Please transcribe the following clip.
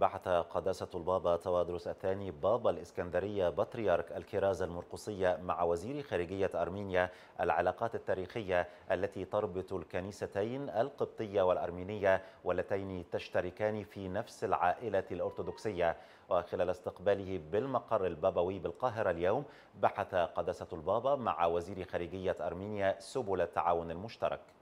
بعث قداسة البابا توادرس الثاني بابا الإسكندرية بطريرك الكرازة المرقصية مع وزير خارجية أرمينيا العلاقات التاريخية التي تربط الكنيستين القبطية والأرمينية واللتين تشتركان في نفس العائلة الأرثوذكسية وخلال استقباله بالمقر البابوي بالقاهرة اليوم بحث قداسة البابا مع وزير خارجية أرمينيا سبل التعاون المشترك